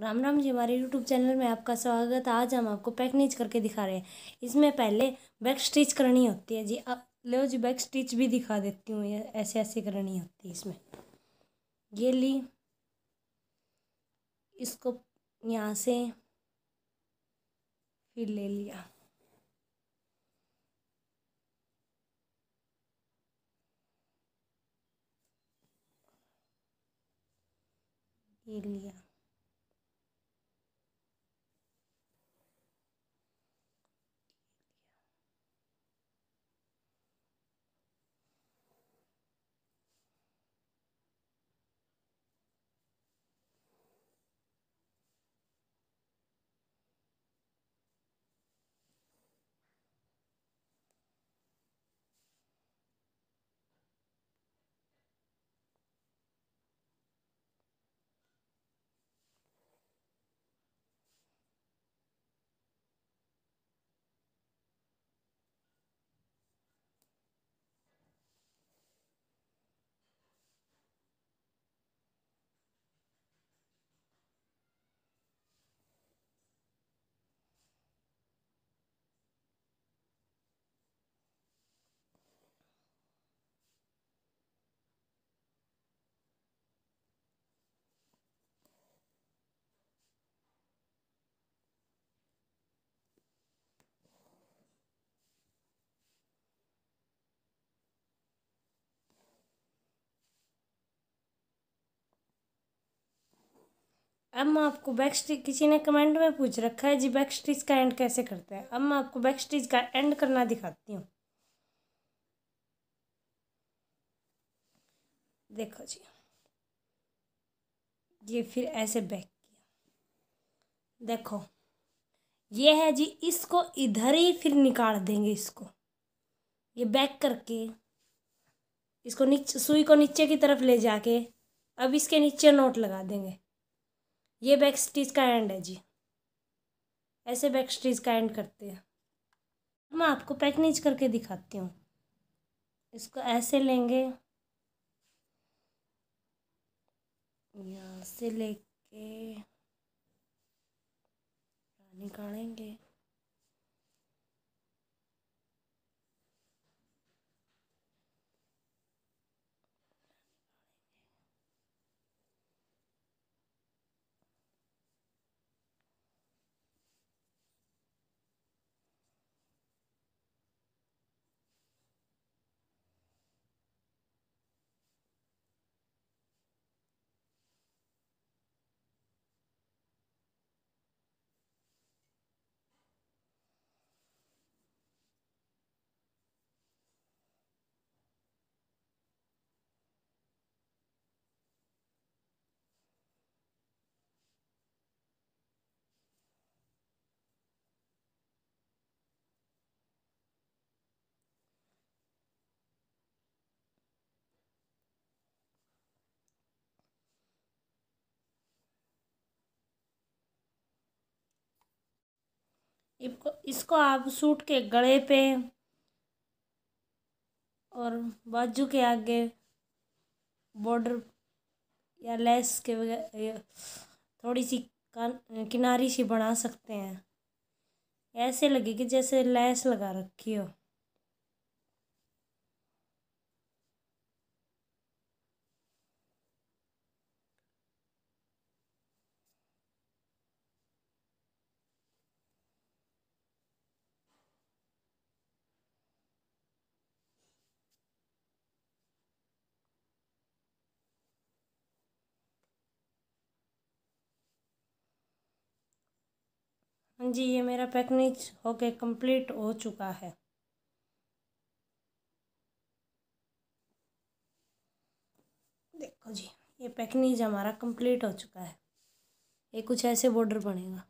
राम राम जी हमारे YouTube channel में आपका स्वागत आज हम आपको पैकनीज करके दिखा रहे हैं इसमें पहले बैक स्टिच करनी होती है जी अब लो जी बैक स्टिच भी दिखा देती हूँ ये ऐसे ऐसे करनी होती है इसमें ये ली इसको यहाँ से फिर ले लिया ये लिया अब मैं आपको बैक स्टिच किसी ने कमेंट में पूछ रखा है जी बैक स्टिच का एंड कैसे करते हैं अब मैं आपको बैक स्टिच का एंड करना दिखाती हूँ देखो जी ये फिर ऐसे बैक किया देखो ये है जी इसको इधर ही फिर निकाल देंगे इसको ये बैक करके इसको नीचे सुई को नीचे की तरफ ले जाके अब इसके नीचे नोट लगा देंगे ये बैक स्टिच का एंड है जी ऐसे बैक स्टिच का एंड करते हैं मैं आपको पैकनीज करके दिखाती हूँ इसको ऐसे लेंगे यहाँ से लेके निकालेंगे इसको इसको आप सूट के गले पे और बाजू के आगे बॉर्डर या लेस के वगैरह थोड़ी सी किनारी सी बना सकते हैं ऐसे लगेगी जैसे लेस लगा रखी हो जी ये मेरा पैकनिज होके कंप्लीट हो चुका है देखो जी ये पैकनीज हमारा कंप्लीट हो चुका है ये कुछ ऐसे बॉर्डर बनेगा